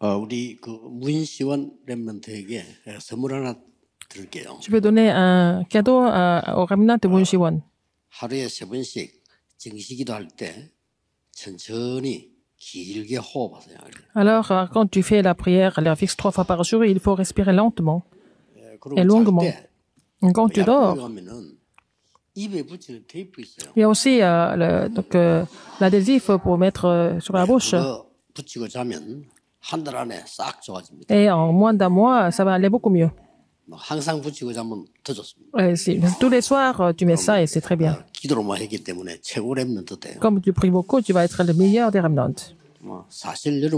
Je vais donner un cadeau au remnant de 호흡하세요. Alors, euh, quand tu fais la prière, la fixe trois fois par jour, il faut respirer lentement et longuement. Quand tu dors, il y a aussi euh, euh, l'adhésif pour mettre sur la bouche. Et en moins d'un mois, ça va aller beaucoup mieux. tous les soirs, tu mets ça et c'est très bien. Comme tu pries beaucoup, tu vas être le meilleur des remnants. les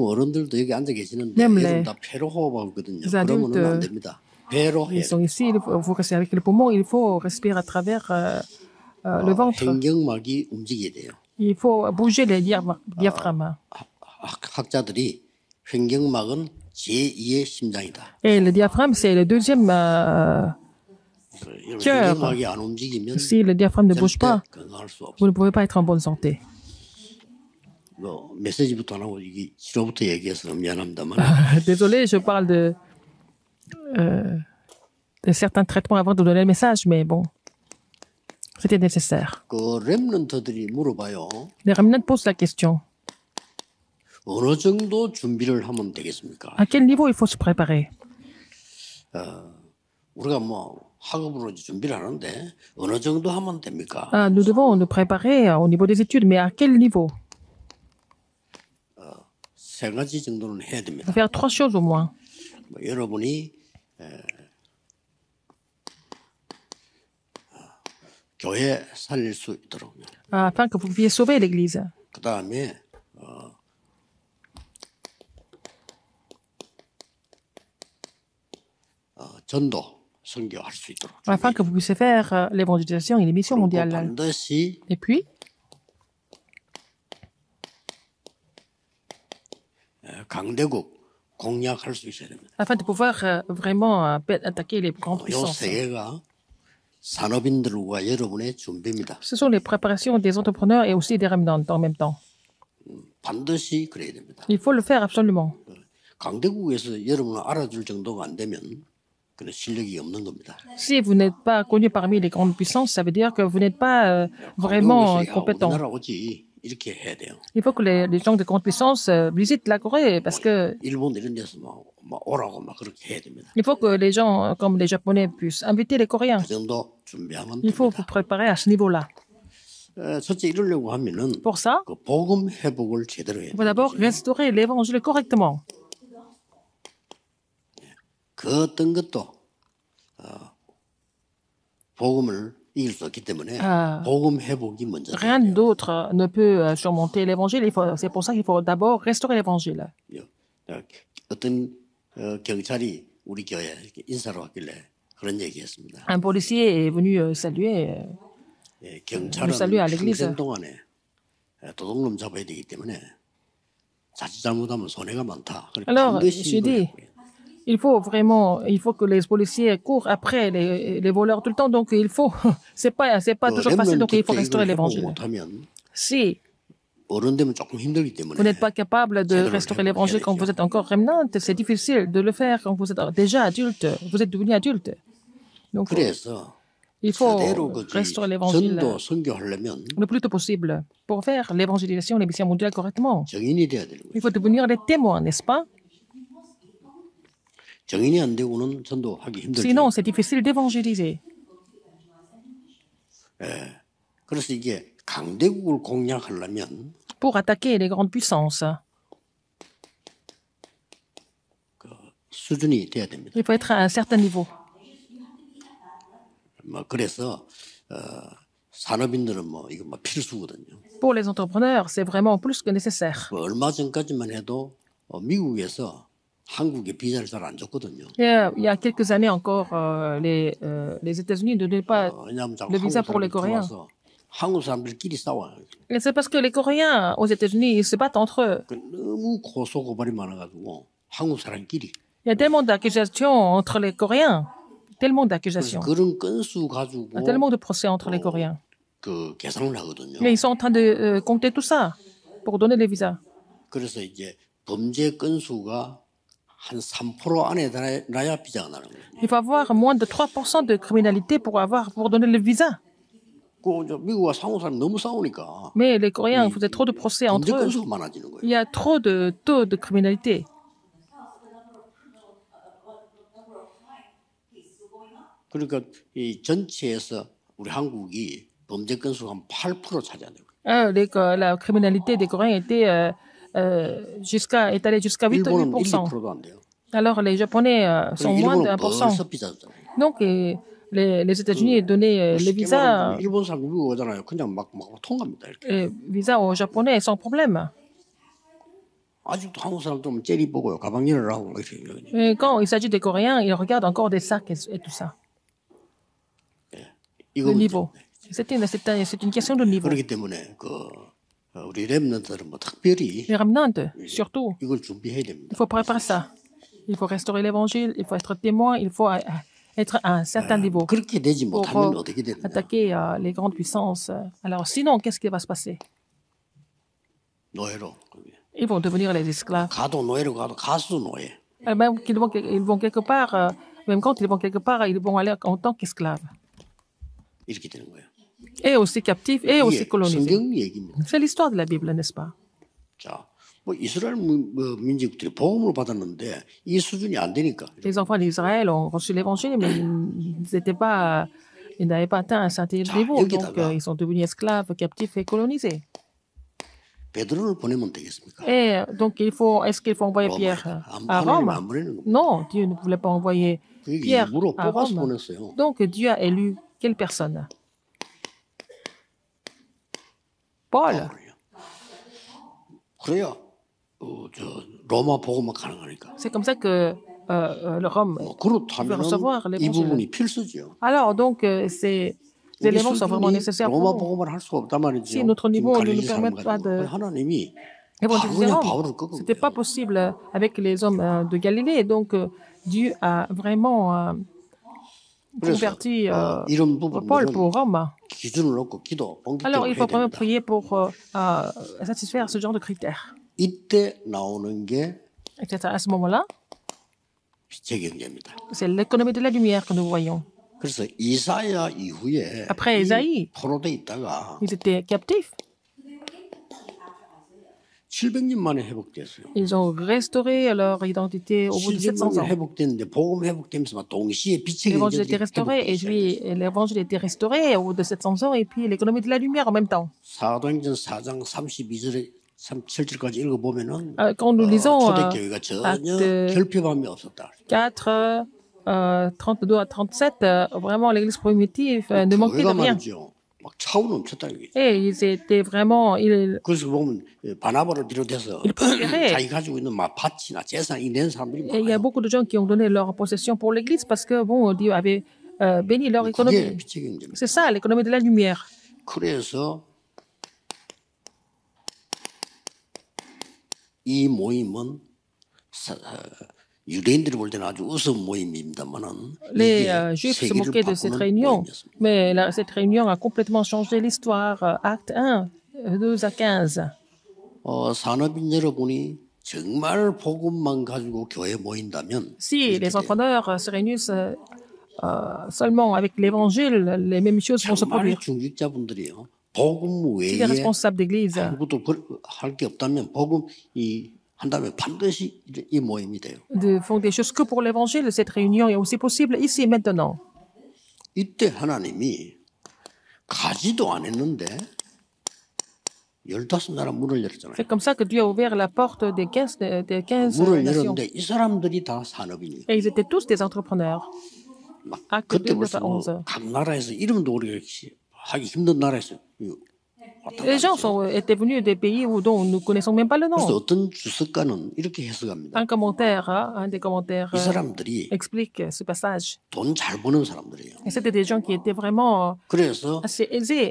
adultes, ils sont ici, il faut, avec le poumon, il faut respirer à travers le ventre. Il faut bouger les diaphragmes. Et le diaphragme, c'est le deuxième euh, cœur. Si le diaphragme ne bouge pas, vous ne pouvez pas être en bonne santé. Désolé, je parle de, euh, de certains traitements avant de donner le message, mais bon, c'était nécessaire. Les remnants posent la question. 어느 정도 준비를 하면 되겠습니까? À quel niveau il faut se préparer? 어, 우리가 뭐 학업으로 준비를 하는데 어느 정도 하면 됩니까? Ah, nous devons nous préparer au niveau des études, mais à quel niveau? 어, 세 가지 정도는 해야 됩니다. Faire trois choses au moins. 뭐, 여러분이 에, 교회 살릴 수 있도록. 아, afin que vous puissiez sauver l'église. 그 다음에 afin que vous puissiez faire euh, l'évangélisation et l'émission mondiale. Et puis, afin de pouvoir euh, vraiment euh, attaquer les grandes puissances. Ce sont les préparations des entrepreneurs et aussi des remnants en même temps. Il faut le faire absolument. Si vous n'êtes pas connu parmi les grandes puissances, ça veut dire que vous n'êtes pas euh, vraiment compétent. Il faut que les, gens de grandes puissances visitent la Corée parce que il faut que les gens comme les Japonais puissent inviter les Coréens. Il faut vous préparer à ce niveau-là. Euh, Pour ça, il faut d'abord restaurer l'évangile correctement. Rien d'autre ne peut euh, surmonter l'évangile. C'est pour ça qu'il faut d'abord restaurer l'évangile. Un policier est venu euh, saluer. Euh, à l'église 평생 동안에 되기 Alors, je il faut vraiment, il faut que les policiers courent après les, voleurs tout le temps. Donc, il faut, c'est pas, c'est pas toujours facile. Donc, il faut restaurer l'évangile. Si vous n'êtes pas capable de restaurer l'évangile quand vous êtes encore remnant, c'est difficile de le faire quand vous êtes déjà adulte. Vous êtes devenu adulte. Donc, il faut restaurer l'évangile le plus tôt possible. Pour faire l'évangélisation, les mondiale correctement, il faut devenir des témoins, n'est-ce pas? 정인이 안 되고는 전도하기 힘들죠. Sinon, c'est difficile d'évangéliser. 예. 그래서 이게 강대국을 공략하려면 pour attaquer les grandes puissances. 그 수준이 돼야 됩니다. Il faut être à un certain niveau. 뭐 그래서 어, 산업인들은 뭐 이거 뭐 필수거든요. Pour les entrepreneurs, c'est vraiment plus que nécessaire. 뭐 얼마 전까지만 해도 어, 미국에서 Il y a quelques années encore, les, les États-Unis ne donnaient pas le visa pour les Coréens. C'est parce que les Coréens aux États-Unis, ils se battent entre eux. Il y a tellement d'accusations entre les Coréens, tellement d'accusations, tellement de procès entre les Coréens. Mais ils sont en train de euh, compter tout ça pour donner les visas. Il faut avoir moins de 3% de criminalité pour, avoir, pour donner le visa. Mais les Coréens faisaient trop de procès entre eux. Il y a trop de taux de criminalité. Ah, la criminalité des Coréens était euh, euh, jusqu'à est allé jusqu'à 8 Alors les Japonais euh, sont moins de 1%. Donc euh, les, les États-Unis donnaient les visas, les bah, bah, hein, visas aux Japonais sans problème. Ah, quand il s'agit des Coréens, ils regardent encore des sacs et, tout ça. Eh, Le niveau. C'est une, une question de niveau. Les remnants, surtout. Il faut préparer ça. Il faut restaurer l'évangile, il faut être témoin, il faut euh, être à un certain euh, niveau pour euh, attaquer les grandes puissances. Alors sinon, qu'est-ce qui va se passer Ils vont devenir les esclaves. Même qu'ils ils vont quelque part, même quand ils vont quelque part, ils vont aller en tant qu'esclaves et aussi captif et aussi colonisé C'est l'histoire de la Bible, n'est-ce pas? Les enfants d'Israël ont reçu l'évangile, mais ils pas, ils n'avaient pas atteint un certain niveau, donc euh, ils sont devenus esclaves, captifs et colonisés. Et donc, il faut, est-ce qu'il faut envoyer Pierre à Rome Non, Dieu ne voulait pas envoyer Pierre à Rome. Donc, Dieu a élu quelle personne Paul. C'est comme ça que euh, euh, le Rome peut recevoir les bons Alors donc, euh, ces éléments sont vraiment nécessaires pour Si notre niveau ne nous permet pas de ce n'était pas possible avec les hommes de Galilée. Donc, Dieu a vraiment converti euh, Paul pour Rome. Alors, il faut vraiment prier pour euh, euh, satisfaire ce genre de critères. Et à ce moment-là, c'est l'économie de la lumière que nous voyons. Après Isaïe, ils étaient captifs. Ils ont restauré leur identité au bout de 700 ans. L'évangile a restauré, et l'évangile restauré au bout de 700 ans, et puis l'économie de la lumière en même temps. Quand nous lisons 4, 32 à 37, euh, vraiment l'Église primitive euh, ne manquait de rien. Et ils étaient vraiment. il y a beaucoup de gens qui ont donné leur possession pour l'Église parce que bon, Dieu avait euh, béni leur économie. C'est ça, l'économie de la lumière. Les euh, Juifs se moquaient de cette réunion, mais cette réunion a complètement changé l'histoire. Acte 1, 2 à 15. Si les entrepreneurs se réunissent euh, seulement avec l'Évangile, les mêmes choses vont se produire. les responsables d'Église de font des choses que pour l'évangile, cette réunion est aussi possible ici et maintenant. C'est comme ça que Dieu a ouvert la porte des 15, des 15 nations. Et ils étaient tous des entrepreneurs. Ah, 하기 힘든 11. Les gens sont, étaient venus des pays dont nous ne connaissons même pas le nom. Un commentaire, hein, un des commentaires euh, explique ce passage. C'était des gens qui étaient vraiment euh, assez aisés.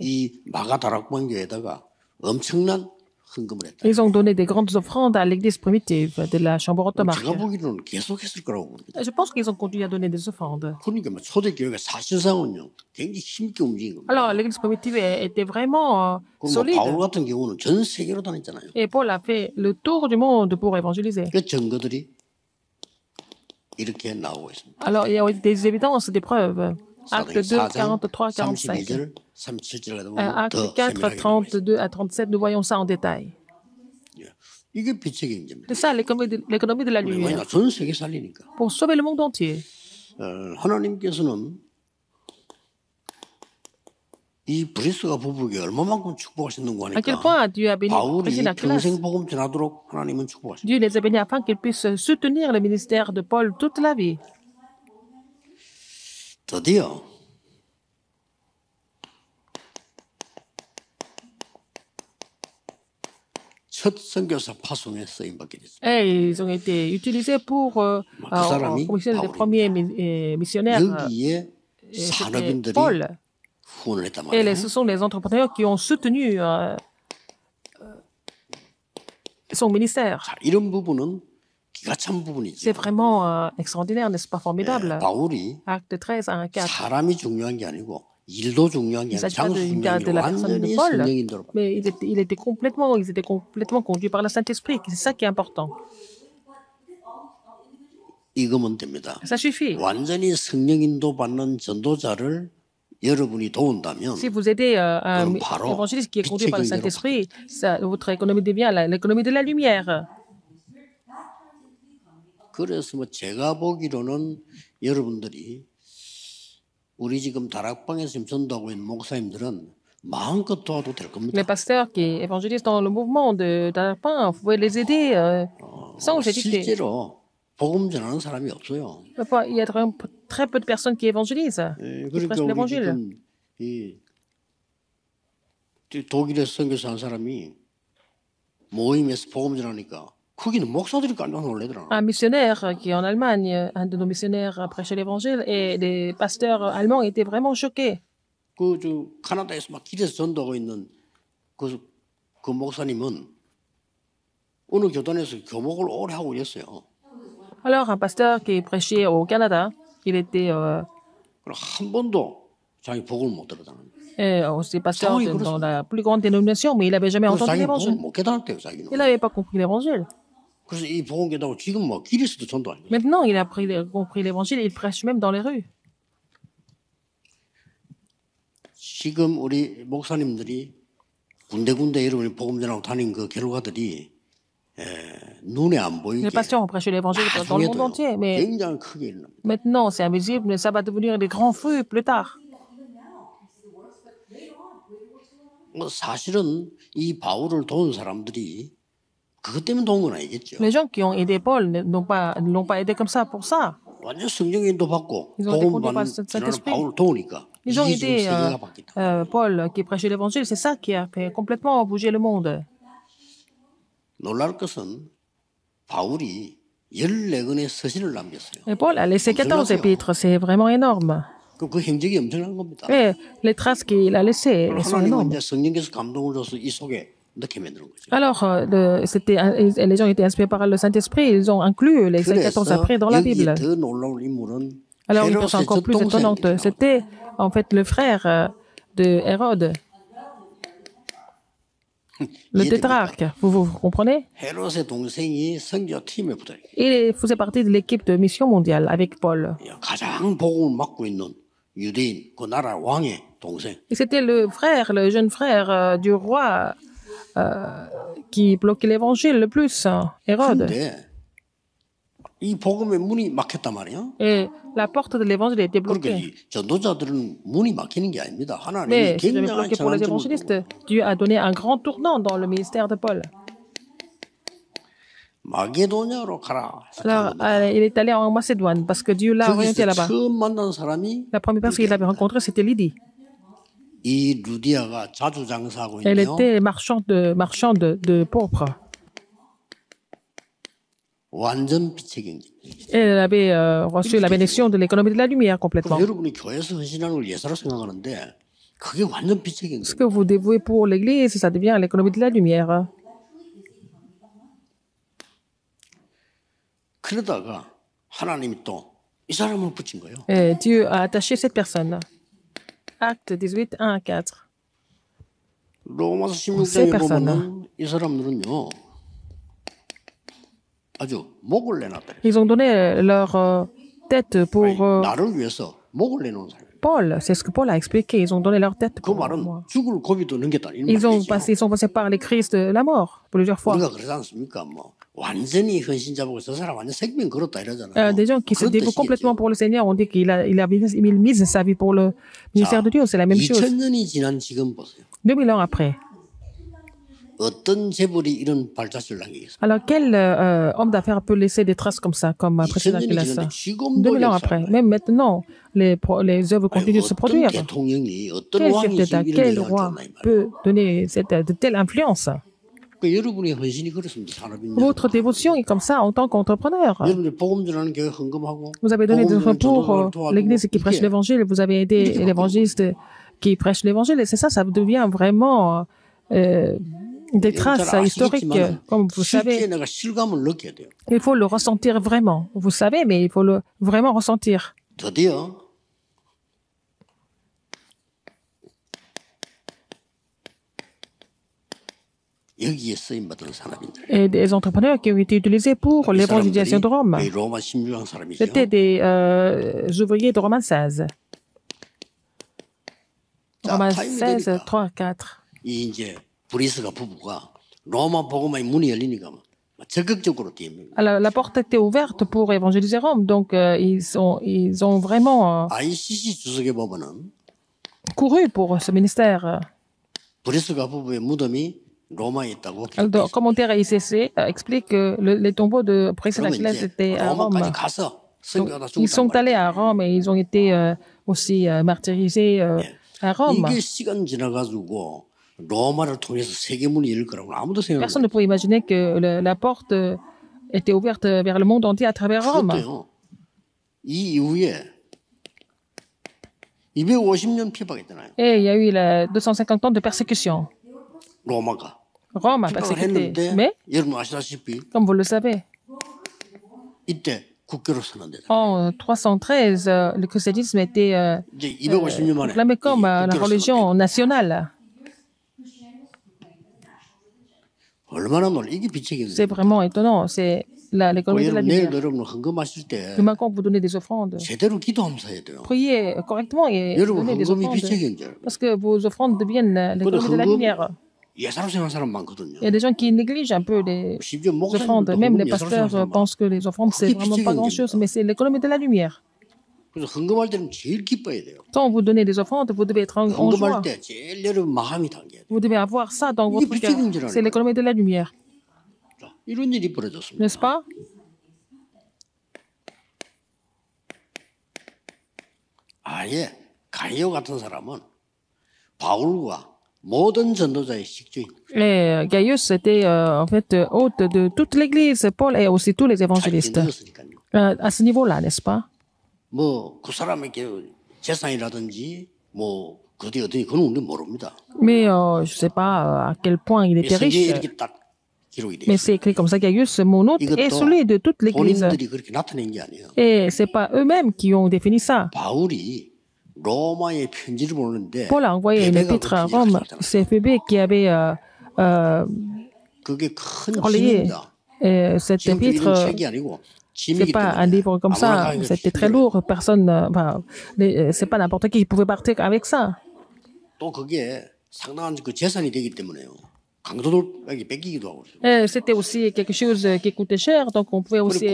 Ils ont donné des grandes offrandes à l'église primitive de la chambre automatique. Je pense qu'ils ont continué à donner des offrandes. Alors, l'église primitive était vraiment euh, solide. Et Paul a fait le tour du monde pour évangéliser. Alors, il y a des évidences, des preuves. Acte 2, 43, 45. Euh, acte 4, 32 à 37, nous voyons ça en détail. C'est ça l'économie de la lumière. Pour sauver le monde entier. Euh, à quel point Dieu a béni bah, la classe. Dieu les a bénis afin qu'ils puissent soutenir le ministère de Paul toute la vie. Et ils ont été utilisés pour euh, premiers missionnaires. Et ce sont les entrepreneurs qui ont soutenu son ministère. C'est vraiment euh, extraordinaire, n'est-ce pas formidable eh, Acte 13 à 4. Il ne s'agit pas de, de la personne de Paul, mais il était, il était complètement, ils étaient complètement conduits par le Saint-Esprit. C'est ça qui est important. Ça suffit. si vous aidez, euh, un, évangéliste qui est conduit par le Saint-Esprit, votre économie devient l'économie de la lumière. 그래서 뭐 제가 보기로는 여러분들이 우리 지금 다락방에서 전도하고 있는 목사님들은 마음껏 도와도 될 겁니다. Les pasteurs qui évangélisent dans le mouvement de Darapin, vous pouvez les aider euh, sans vous édicter. 실제로 복음 전하는 사람이 없어요. Il y a très peu de personnes qui évangélisent. 예, 그러니까 우리 지금 이 독일에서 선교사 한 사람이 모임에서 복음 전하니까 Un missionnaire qui est en Allemagne, un de nos missionnaires a prêché l'évangile et des pasteurs allemands étaient vraiment choqués. Alors un pasteur qui prêchait au Canada, il était euh, et aussi pasteur dans la plus grande dénomination, mais il n'avait jamais entendu l'évangile. Il n'avait pas compris l'évangile. Maintenant, il a pris, compris l'évangile et il prêche même dans les rues. 지금 우리 목사님들이 군데군데 여러분이 복음 전하고 다닌 그 결과들이 에, 눈에 안 보이게 Les pasteurs ont prêché l'évangile dans le monde entier, mais 굉장히 크게 일어납니다. Maintenant, c'est invisible, mais ça va devenir des grands fruits plus tard. 뭐 사실은 이 바울을 도운 사람들이 Les gens qui ont aidé Paul n'ont pas, l'ont pas aidé comme ça pour ça. Ils ont aidé euh, euh, Paul qui prêchait l'évangile. C'est ça qui a fait complètement bouger le monde. Et Paul a laissé 14 épîtres. C'est vraiment énorme. les traces qu'il a laissées sont énormes. Alors, euh, les gens étaient inspirés par le Saint-Esprit, ils ont inclus les 14 après dans la Bible. Alors, une chose encore plus étonnante, c'était en fait le frère euh, de Hérode, le tétrarque, vous, vous, comprenez Il faisait partie de l'équipe de mission mondiale avec Paul. Et c'était le frère, le jeune frère euh, du roi euh, qui bloquait l'évangile le plus, hein, Hérode. Et la porte de l'évangile était bloquée. Mais bloqué pour les évangélistes. Dieu a donné un grand tournant dans le ministère de Paul. Alors, euh, il est allé en Macédoine parce que Dieu l'a orienté là-bas. La première personne qu'il avait rencontrée, c'était Lydie. Elle était marchande de, pauvres. Elle avait euh, reçu la bénédiction de l'économie de la lumière complètement. Ce que vous dévouez pour l'Église, ça devient l'économie de la lumière. Dieu a attaché cette personne. Actes 18, 1 à 4. Ces personnes, ils ont donné leur euh, tête pour euh, Paul. C'est ce que Paul a expliqué. Ils ont donné leur tête pour moi. Ils, ont passé, ils sont passés par les crises de la mort plusieurs fois des gens qui se dévouent complètement pour le Seigneur, on dit qu'il a, il a mise sa vie pour le ministère de Dieu, c'est la même chose. 2000 mille ans après. Alors quel euh, euh, homme d'affaires peut laisser des traces comme ça, comme président 2000 ans après, même maintenant, les les œuvres continuent de se produire. Quel chef d'État, quel roi peut donner cette de telle influence? Votre dévotion est comme ça en tant qu'entrepreneur. Vous avez donné des repos pour l'Église qui prêche l'Évangile, vous avez aidé l'évangéliste qui prêche l'Évangile, et c'est ça, ça devient vraiment euh, des traces historiques, comme vous savez. Il faut le ressentir vraiment, vous savez, mais il faut le vraiment ressentir. et des entrepreneurs qui ont été utilisés pour l'évangélisation de Rome. C'était des euh, ouvriers de Romains 16. Romains 16, 3, 4. Alors, la porte était ouverte pour évangéliser Rome, donc euh, ils, ont, ils ont vraiment euh, couru pour ce ministère. Le commentaire à ICC euh, explique que les tombeaux de Président Achilles étaient à Rome. ils sont allés à Rome et ils ont été euh, aussi euh, martyrisés à Rome. Personne ne pouvait imaginer que la porte était ouverte vers le monde entier à travers Rome. Et il y a eu 250 ans de persécution. Rome a persécuté. Mais, comme vous le savez, en 313, euh, le christianisme était euh, euh comme euh, la religion nationale. Oh, c'est vraiment étonnant. C'est l'économie de la lumière. maintenant quand vous donnez des offrandes, priez correctement et donnez des offrandes. Parce que vos offrandes deviennent l'économie de la lumière. Il y a des gens qui négligent un peu les offrandes. Même les pasteurs pensent que les offrandes, c'est vraiment pas grand-chose, mais c'est l'économie de la lumière. Quand vous donnez des offrandes, vous devez être en, en joie. Vous devez avoir ça dans votre cœur. C'est l'économie de la lumière. N'est-ce pas Ah, yeah. Paul et euh, Gaius était euh, en fait euh, hôte de toute l'Église, Paul et aussi tous les évangélistes. à ce niveau-là, n'est-ce pas? Mais je ne sais pas à quel point il était riche. Mais c'est écrit comme ça, Gaius, mon hôte est celui de toute l'Église. Et ce n'est pas eux-mêmes qui ont défini ça. Paul a envoyé une épître à Rome. C'est Phébé qui avait euh, euh et cette épître. n'était pas un livre comme ça, c'était très lourd. Personne, enfin, c'est pas n'importe qui qui pouvait partir avec ça c'était aussi quelque chose qui coûtait cher, donc on pouvait aussi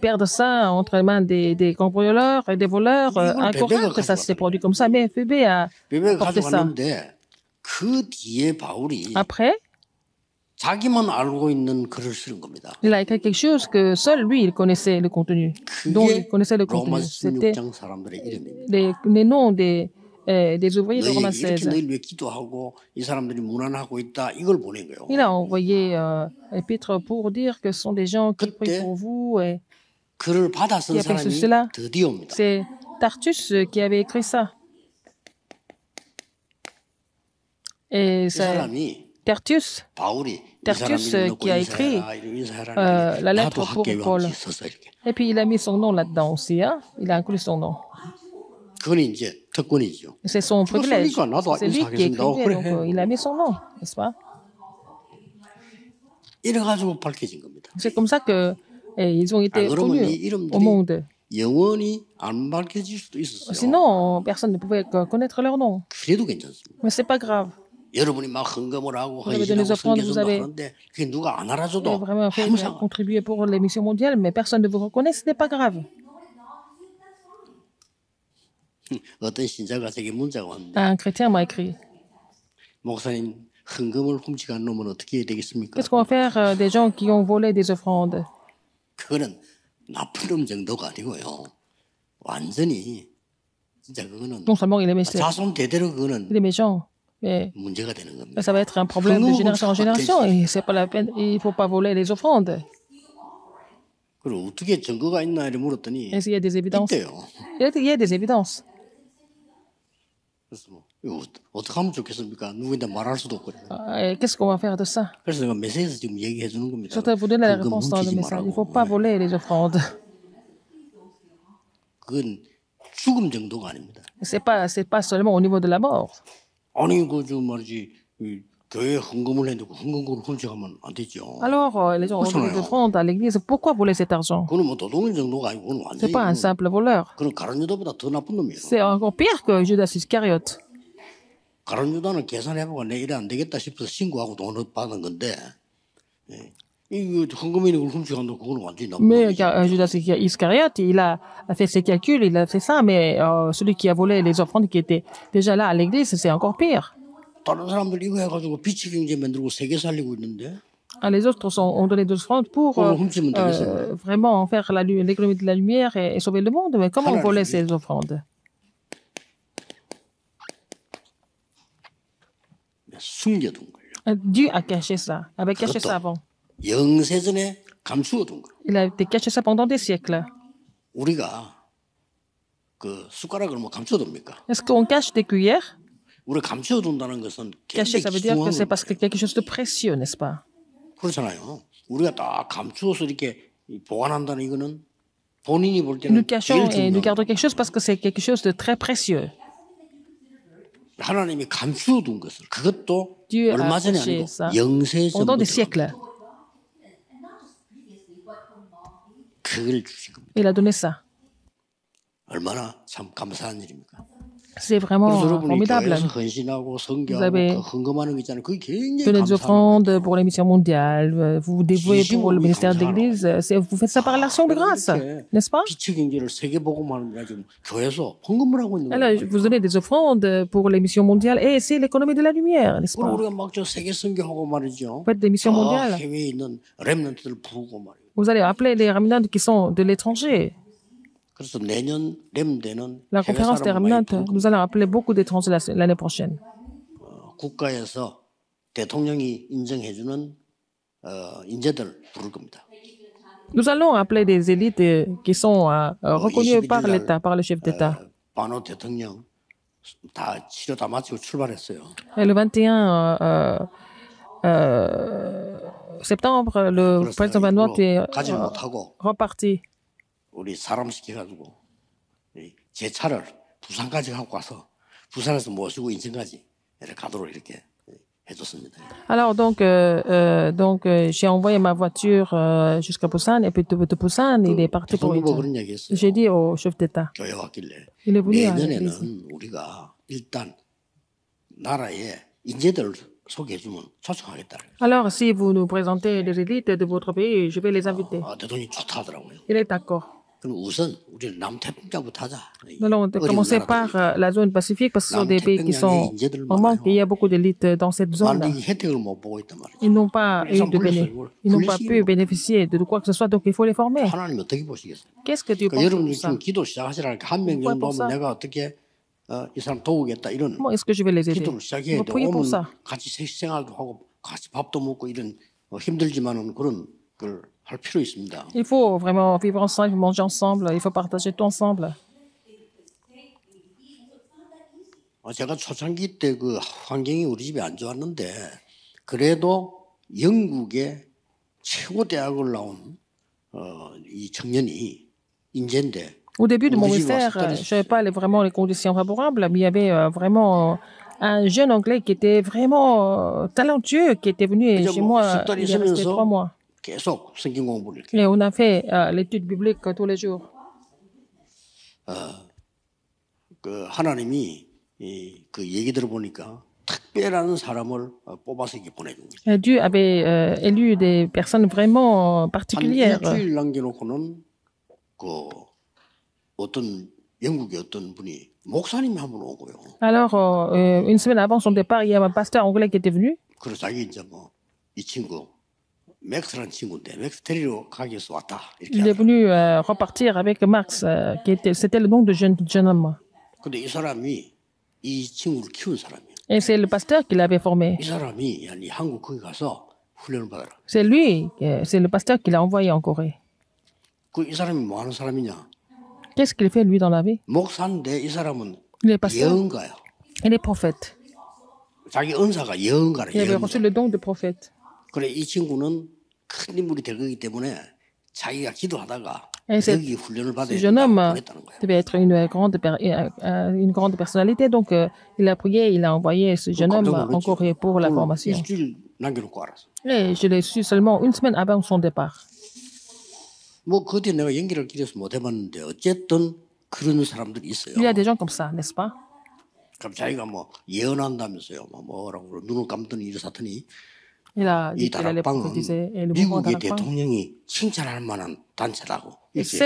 perdre ça entre les mains des, des cambrioleurs et des voleurs. Incorrect que ça s'est produit comme ça, mais FB a porté ça. Après, il a écrit quelque chose que seul lui, il connaissait le contenu, dont il connaissait le contenu. C'était les, les noms des des ouvriers de Roma XVI. Il a envoyé euh, Épître pour dire que ce sont des gens qui prient pour vous. Et qui a fait cela C'est Tartus euh, qui avait écrit ça. Et ça, Tertius, Tertius euh, qui a écrit euh, la lettre pour Paul. Et puis il a mis son nom là-dedans aussi. Hein? Il a inclus son nom. C'est son privilège. C'est lui qui donc euh, il a mis son nom, n'est-ce pas? C'est comme ça qu'ils eh, ont été connus au monde. Sinon, personne ne pouvait connaître leur nom. Mais ce n'est pas grave. Vous avez offrandes, vous avez- vraiment contribué pour les missions mondiales, mais personne ne vous reconnaît, ce n'est pas grave. Un chrétien m'a écrit. Qu'est-ce qu'on va faire euh, des gens qui ont volé des offrandes Non seulement il est méchant, il est méchant, mais ça va être un problème de génération en génération et c'est pas la peine, il ne faut pas voler les offrandes. Est-ce qu'il y a des évidences Il y a des évidences. Qu'est-ce qu'on va faire de ça Je vous donner la réponse dans le message. Il ne faut pas voler les offrandes. Ce n'est pas, pas seulement au niveau de la mort. Alors, euh, les gens ont des offrandes à l'église. Pourquoi voler cet argent Ce n'est pas un simple voleur. C'est encore pire que Judas Iscariote. Mais euh, Judas Iscariote, il a fait ses calculs, il a fait ça, mais euh, celui qui a volé les offrandes qui étaient déjà là à l'église, c'est encore pire. Ah, les autres ont donné des offrandes pour euh, euh, vraiment faire l'économie de la lumière et, sauver le monde. Mais comment on voler ces offrandes euh, Dieu a caché ça, avait caché ça avant. Il a été caché ça pendant des siècles. Est-ce qu'on cache des cuillères Cacher, ça veut dire que c'est parce que quelque chose de précieux, n'est-ce pas Nous cachons et nous gardons quelque chose parce que c'est quelque chose de très précieux. Dieu a caché ça pendant des siècles. Il a donné ça. 얼마나 참 감사한 일입니까? C'est vraiment formidable. Vous avez donné des offrandes pour l'émission mondiale, vous vous dévouez pour le ministère de l'Église, vous faites ça par ah, l'action de grâce, n'est-ce pas Alors, vous donnez des offrandes pour l'émission mondiale et c'est l'économie de la lumière, n'est-ce pas Vous faites des missions mondiales. Vous allez appeler les remnants qui sont de l'étranger. La conférence terminante nous allons appeler beaucoup d'étrangers l'année prochaine. Nous allons appeler des élites qui sont euh, reconnues par l'État, par le chef d'État. Et le 21 euh, euh, septembre, le président Van est reparti. 우리 사람 제 차를 부산까지 갖고 부산에서 가도록 이렇게 Alors donc euh, euh donc euh, j'ai envoyé ma voiture euh, jusqu'à Busan et puis de, Busan il est parti pour J'ai dit au chef d'État. Il est venu à l'église. Alors si vous nous présentez les élites de votre pays, je vais les inviter. Il est d'accord. Alors, commencer par la zone pacifique parce que ce sont des pays qui sont il y a beaucoup d'élites dans cette zone. Ils n'ont pas, eu de Ils n'ont pas pu bénéficier de quoi que ce soit, donc il faut les former. Qu'est-ce que tu penses de ça? est-ce que je vais les aider? Vous pour ça. Il faut vraiment vivre ensemble, manger ensemble, il faut partager tout ensemble. Au début de mon ministère, je n'avais pas vraiment les conditions favorables, mais il y avait euh, vraiment un jeune anglais qui était vraiment euh, talentueux, qui était venu chez moi il y a trois mois. Et on a fait euh, l'étude biblique euh, tous les jours. Euh, Dieu avait élu des personnes vraiment particulières. Alors une semaine avant son départ, il y avait un pasteur anglais qui était venu. Il est venu euh, repartir avec Marx, euh, qui était, c'était le nom de jeune, jeune homme. Et c'est le pasteur qui l'avait formé. C'est lui, euh, c'est le pasteur qui l'a envoyé en Corée. Qu'est-ce qu'il fait lui dans la vie Il est pasteur. Il est prophète. Il avait reçu le don de prophète ce jeune homme devait être une grande, une grande personnalité, donc il a prié, il a envoyé ce jeune homme en Corée pour la formation. Et je l'ai su seulement une semaine avant son départ. Il y a des gens comme ça, n'est-ce pas? Il a dit c'est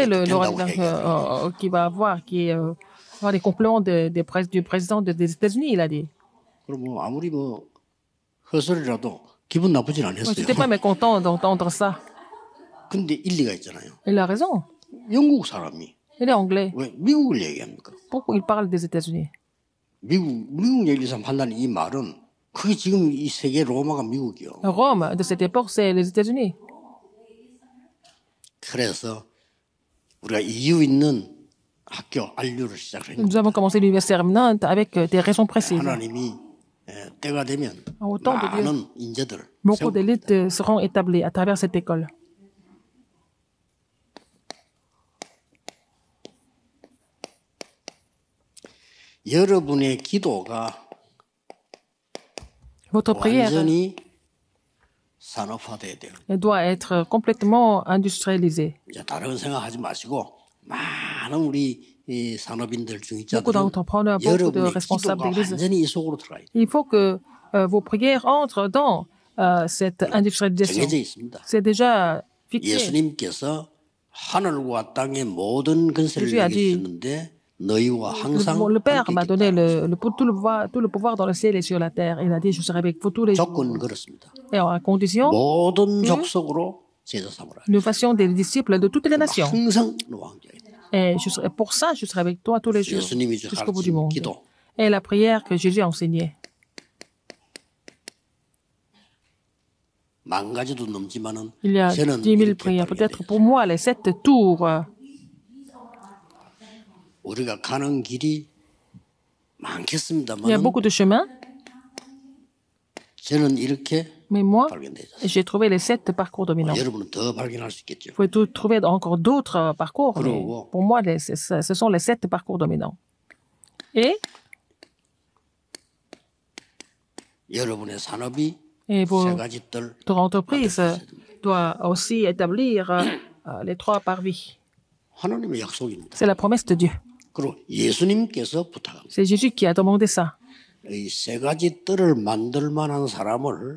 le, le euh, euh, qui va avoir, qui va euh, avoir des compléments du président des États-Unis, il a dit. Je n'étais pas mécontent d'entendre ça. Il a raison. Il est anglais. Pourquoi il parle des États-Unis? 미국 미국 Rome, de cette époque, c'est les États-Unis. Nous avons commencé l'université Remnant avec euh, des raisons précises. Au de beaucoup d'élites euh, seront établies à travers cette école. Votre prière euh, doit être complètement industrialisée. Beaucoup d'entrepreneurs, beaucoup de responsables Il faut que euh, vos prières entrent dans euh, cette industrialisation. C'est déjà fixé. Jésus a dit le Père m'a donné le, tout, le pouvoir, dans le ciel et sur la terre. Il a dit, je serai avec vous tous les jours. Et à condition hmm nous fassions des disciples de toutes les nations. Et je pour ça, je serai avec toi tous les jours, jusqu'au bout du monde. Et la prière que Jésus a enseignée. Il y a 10 000 prières. Peut-être pour moi, les sept tours il y a beaucoup de chemins. Mais moi, j'ai trouvé les sept parcours dominants. Vous pouvez trouver encore d'autres parcours, mais pour moi, ce sont les sept parcours dominants. Et, et votre entreprise doit aussi établir euh, les trois parvis. C'est la promesse de Dieu. C'est Jésus qui a demandé ça.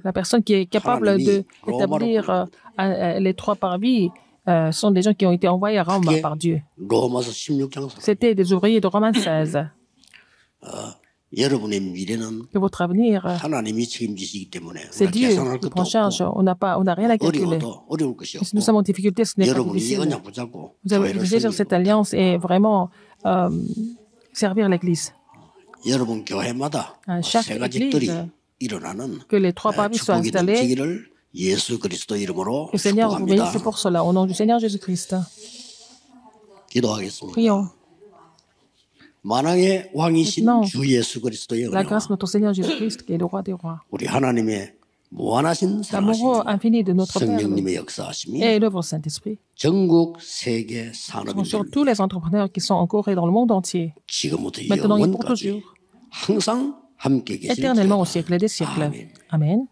La personne qui est capable d'établir euh, euh, les trois parvis euh, sont des gens qui ont été envoyés à Rome par Dieu. C'était des ouvriers de Romains 16. Que votre avenir, c'est Dieu qui prend charge. On n'a pas, on n'a rien à calculer. Si nous sommes en difficulté, ce n'est pas difficile. Vous avez cette alliance et vraiment euh, servir l'Église. À chaque église, que les trois parvis soient installés. Le Seigneur vous bénisse pour cela, au nom du Seigneur Jésus-Christ. Prions. Maintenant, la grâce de notre Seigneur Jésus-Christ, qui est le roi des rois. L'amour infini de notre Père et l'œuvre Saint-Esprit sont sur tous les entrepreneurs qui sont encore et dans le monde entier, maintenant et pour toujours, éternellement au siècle des siècles. Amen.